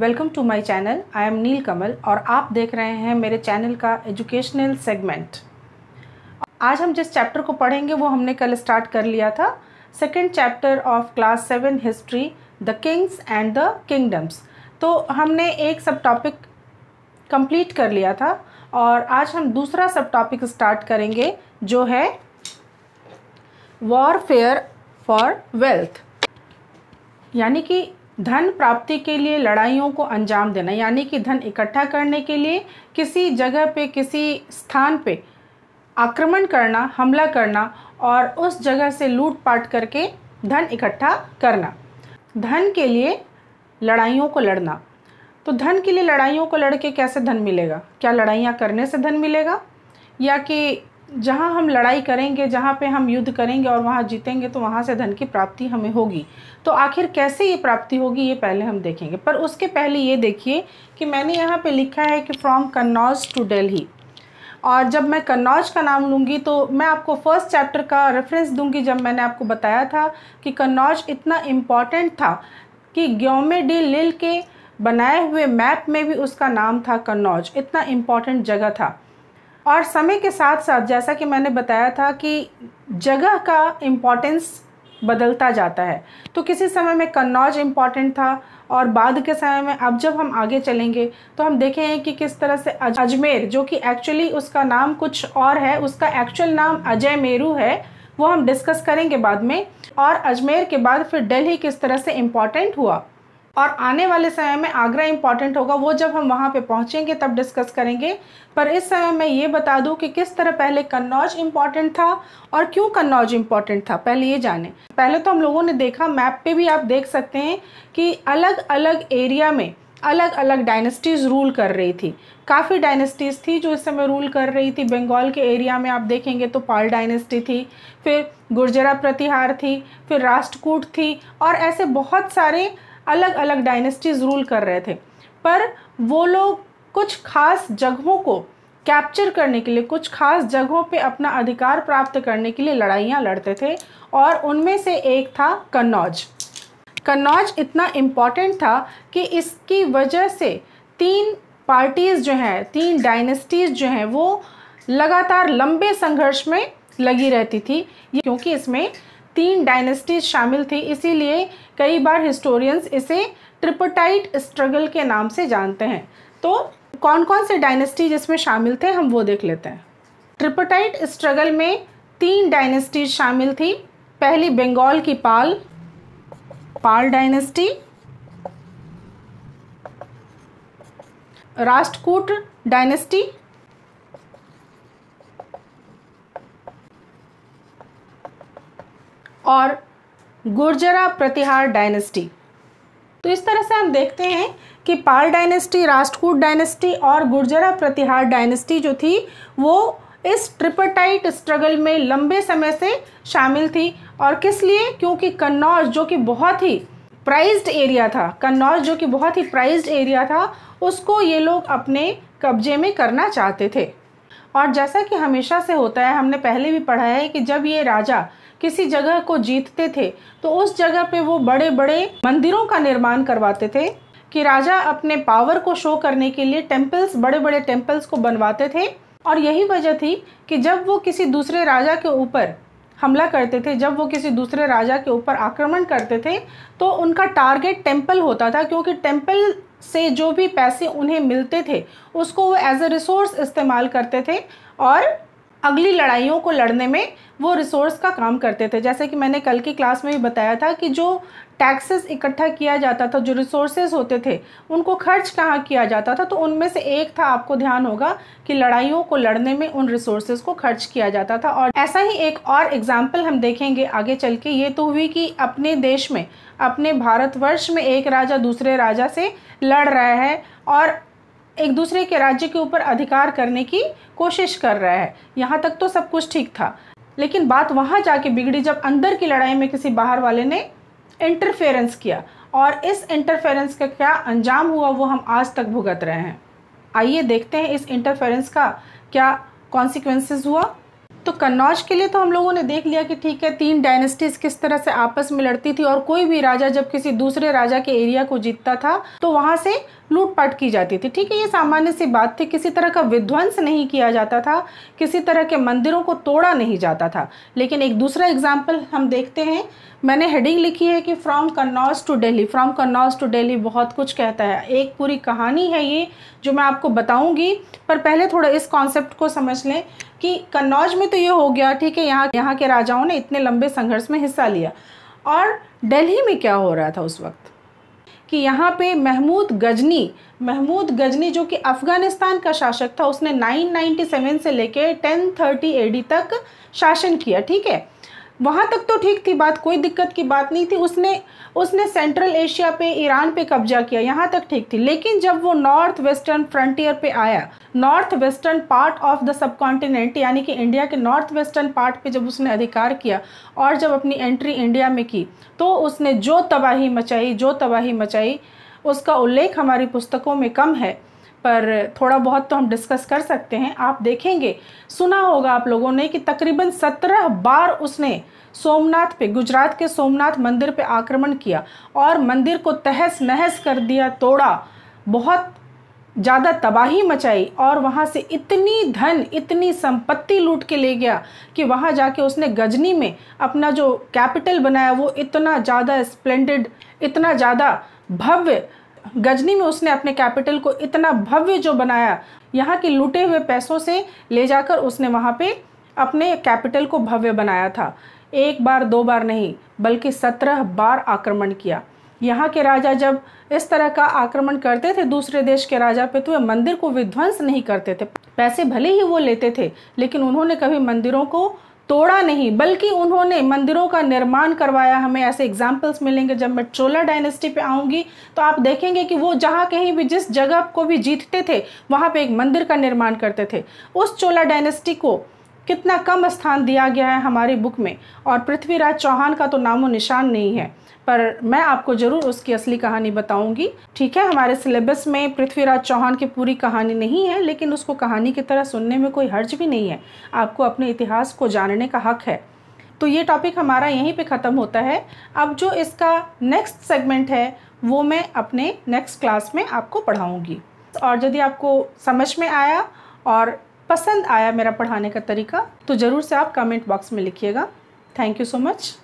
welcome to my channel I am Neel Kamal और आप देख रहे हैं मेरे चैनल का एजुकेशनल सेगमेंट आज हम जिस चैप्टर को पढ़ेंगे वो हमने कल स्टार्ट कर लिया था second chapter of class seven history the kings and the kingdoms तो हमने एक सब टॉपिक कंप्लीट कर लिया था और आज हम दूसरा सब टॉपिक स्टार्ट करेंगे जो है वॉरफेयर फॉर वेल्थ यानी कि धन प्राप्ति के लिए लड़ाइयों को अंजाम देना यानी कि धन इकट्ठा करने के लिए किसी जगह पे किसी स्थान पे आक्रमण करना हमला करना और उस जगह से लूटपाट करके धन इकट्ठा करना धन के लिए लड़ाइयों को लड़ना तो धन के लिए लड़ाइयों को लड़के कैसे धन मिलेगा क्या लड़ाइयाँ करने से धन मिलेगा या कि जहाँ हम लड़ाई करेंगे जहाँ पे हम युद्ध करेंगे और वहाँ जीतेंगे तो वहाँ से धन की प्राप्ति हमें होगी तो आखिर कैसे ये प्राप्ति होगी ये पहले हम देखेंगे पर उसके पहले ये देखिए कि मैंने यहाँ पे लिखा है कि फ्रॉम कन्नौज टू दिल्ली और जब मैं कन्नौज का नाम लूँगी तो मैं आपको फर्स्ट चैप्टर का रेफरेंस दूँगी जब मैंने आपको बताया था कि कन्नौज इतना इम्पॉर्टेंट था कि ग्योमे डी लिल के बनाए हुए मैप में भी उसका नाम था कन्नौज इतना इम्पॉर्टेंट जगह था और समय के साथ साथ जैसा कि मैंने बताया था कि जगह का इम्पोर्टेंस बदलता जाता है तो किसी समय में कन्नौज इम्पॉर्टेंट था और बाद के समय में अब जब हम आगे चलेंगे तो हम देखेंगे कि किस तरह से अजमेर जो कि एक्चुअली उसका नाम कुछ और है उसका एक्चुअल नाम अजय मेरू है वो हम डिस्कस करेंगे बाद में और अजमेर के बाद फिर दिल्ली किस तरह से इम्पॉर्टेंट हुआ और आने वाले समय में आगरा इम्पॉर्टेंट होगा वो जब हम वहाँ पे पहुँचेंगे तब डिस्कस करेंगे पर इस समय मैं ये बता दूँ कि किस तरह पहले कन्नौज इम्पॉर्टेंट था और क्यों कन्नौज इम्पॉर्टेंट था पहले ये जाने पहले तो हम लोगों ने देखा मैप पे भी आप देख सकते हैं कि अलग अलग एरिया में अलग अलग डायनेस्टीज़ रूल कर रही थी काफ़ी डायनेस्टीज़ थी जो इस समय रूल कर रही थी बंगाल के एरिया में आप देखेंगे तो पाल डायनेस्टी थी फिर गुर्जरा प्रतिहार थी फिर राष्ट्रकूट थी और ऐसे बहुत सारे अलग अलग डायनेस्टीज रूल कर रहे थे पर वो लोग कुछ खास जगहों को कैप्चर करने के लिए कुछ खास जगहों पे अपना अधिकार प्राप्त करने के लिए लड़ाइयाँ लड़ते थे और उनमें से एक था कन्नौज कन्नौज इतना इम्पॉर्टेंट था कि इसकी वजह से तीन पार्टीज़ जो हैं तीन डायनेस्टीज़ जो हैं वो लगातार लंबे संघर्ष में लगी रहती थी क्योंकि इसमें तीन डायनेस्टीज शामिल थी इसीलिए कई बार हिस्टोरियंस इसे ट्रिपोटाइट स्ट्रगल के नाम से जानते हैं तो कौन कौन से डायनेस्टीज इसमें शामिल थे हम वो देख लेते हैं ट्रिपोटाइट स्ट्रगल में तीन डायनेस्टीज शामिल थी पहली बंगाल की पाल पाल डायनेस्टी राष्ट्रकूट डायनेस्टी और गुर्जरा प्रतिहार डायनेस्टी तो इस तरह से हम देखते हैं कि पाल डायनेस्टी राष्ट्रकूट डायनेस्टी और गुर्जरा प्रतिहार डायनेस्टी जो थी वो इस ट्रिपरटाइट स्ट्रगल में लंबे समय से शामिल थी और किस लिए क्योंकि कन्नौज जो कि बहुत ही प्राइज्ड एरिया था कन्नौज जो कि बहुत ही प्राइज्ड एरिया था उसको ये लोग अपने कब्जे में करना चाहते थे और जैसा कि हमेशा से होता है हमने पहले भी पढ़ा है कि जब ये राजा किसी जगह को जीतते थे तो उस जगह पे वो बड़े बड़े मंदिरों का निर्माण करवाते थे कि राजा अपने पावर को शो करने के लिए टेम्पल्स बड़े बड़े टेम्पल्स को बनवाते थे और यही वजह थी कि जब वो किसी दूसरे राजा के ऊपर हमला करते थे जब वो किसी दूसरे राजा के ऊपर आक्रमण करते थे तो उनका टारगेट टेम्पल होता था क्योंकि टेम्पल से जो भी पैसे उन्हें मिलते थे उसको वो एज अ रिसोर्स इस्तेमाल करते थे और अगली लड़ाइयों को लड़ने में वो रिसोर्स का काम करते थे जैसे कि मैंने कल की क्लास में भी बताया था कि जो टैक्सेस इकट्ठा किया जाता था जो रिसोर्सेज होते थे उनको खर्च कहाँ किया जाता था तो उनमें से एक था आपको ध्यान होगा कि लड़ाइयों को लड़ने में उन रिसोर्सेज को खर्च किया जाता था और ऐसा ही एक और एग्जाम्पल हम देखेंगे आगे चल के ये तो हुई कि अपने देश में अपने भारतवर्ष में एक राजा दूसरे राजा से लड़ रहा है और एक दूसरे के राज्य के ऊपर अधिकार करने की कोशिश कर रहा है यहाँ तक तो सब कुछ ठीक था लेकिन बात वहाँ जाके बिगड़ी जब अंदर की लड़ाई में किसी बाहर वाले ने इंटरफेरेंस किया और इस इंटरफेरेंस का क्या अंजाम हुआ वो हम आज तक भुगत रहे हैं आइए देखते हैं इस इंटरफेरेंस का क्या कॉन्सिक्वेंसेस हुआ तो कन्नौज के लिए तो हम लोगों ने देख लिया कि ठीक है तीन डायनेस्टीज किस तरह से आपस में लड़ती थी और कोई भी राजा जब किसी दूसरे राजा के एरिया को जीतता था तो वहाँ से लूटपाट की जाती थी ठीक है ये सामान्य सी बात थी किसी तरह का विध्वंस नहीं किया जाता था किसी तरह के मंदिरों को तोड़ा नहीं जाता था लेकिन एक दूसरा एग्जाम्पल हम देखते हैं मैंने हेडिंग लिखी है कि from Kannauj to Delhi from Kannauj to Delhi बहुत कुछ कहता है एक पूरी कहानी है ये जो मैं आपको बताऊंगी पर पहले थोड़ा इस कॉन्सेप्ट को समझ लें कि कन्नौज में तो ये हो गया ठीक है यहाँ यहाँ के राजाओं ने इतने लंबे संघर्ष में हिस्सा लिया और दिल्ली में क्या हो रहा था उस वक्त कि यहाँ पे महमूद गजनी महमूद गजनी जो कि अफ़गानिस्तान का शासक था उसने 997 से लेके 1030 एडी तक शासन किया ठीक है वहाँ तक तो ठीक थी बात कोई दिक्कत की बात नहीं थी उसने उसने सेंट्रल एशिया पे ईरान पे कब्जा किया यहाँ तक ठीक थी लेकिन जब वो नॉर्थ वेस्टर्न फ्रंटियर पे आया north western part of the subcontinent यानी कि इंडिया के नॉर्थ वेस्टर्न पार्ट पे जब उसने अधिकार किया और जब अपनी एंट्री इंडिया में की तो उसने जो तबाही मचाई जो तबाही मचाई उसका उल्लेख हमारी पुस्तकों में कम है पर थोड़ा बहुत तो हम डिस्कस कर सकते हैं आप देखेंगे सुना होगा आप लोगों ने कि तकरीबन सत्रह बार उसने सोमनाथ पे गुजरात के सोमनाथ मंदिर पे आक्रमण किया और मंदिर को तहस नहस कर दिया तोड़ा बहुत ज़्यादा तबाही मचाई और वहाँ से इतनी धन इतनी संपत्ति लूट के ले गया कि वहाँ जाके उसने गजनी में अपना जो कैपिटल बनाया वो इतना ज़्यादा स्प्लेंडेड इतना ज़्यादा भव्य गजनी में उसने अपने कैपिटल को इतना भव्य जो बनाया यहाँ के लूटे हुए पैसों से ले जाकर उसने वहाँ पे अपने कैपिटल को भव्य बनाया था एक बार दो बार नहीं बल्कि सत्रह बार आक्रमण किया यहाँ के राजा जब इस तरह का आक्रमण करते थे दूसरे देश के राजा पे तो वे मंदिर को विध्वंस नहीं करते थे पैसे भले ही वो लेते थे लेकिन उन्होंने कभी मंदिरों को तोड़ा नहीं बल्कि उन्होंने मंदिरों का निर्माण करवाया हमें ऐसे एग्जाम्पल्स मिलेंगे जब मैं चोला डायनेस्टी पे आऊँगी तो आप देखेंगे कि वो जहाँ कहीं भी जिस जगह को भी जीतते थे वहाँ पे एक मंदिर का निर्माण करते थे उस चोला डायनेस्टी को कितना कम स्थान दिया गया है हमारी बुक में और पृथ्वीराज चौहान का तो नामो निशान नहीं है पर मैं आपको ज़रूर उसकी असली कहानी बताऊंगी ठीक है हमारे सिलेबस में पृथ्वीराज चौहान की पूरी कहानी नहीं है लेकिन उसको कहानी की तरह सुनने में कोई हर्ज भी नहीं है आपको अपने इतिहास को जानने का हक है तो ये टॉपिक हमारा यहीं पे ख़त्म होता है अब जो इसका नेक्स्ट सेगमेंट है वो मैं अपने नेक्स्ट क्लास में आपको पढ़ाऊँगी और यदि आपको समझ में आया और पसंद आया मेरा पढ़ाने का तरीका तो ज़रूर से आप कमेंट बॉक्स में लिखिएगा थैंक यू सो मच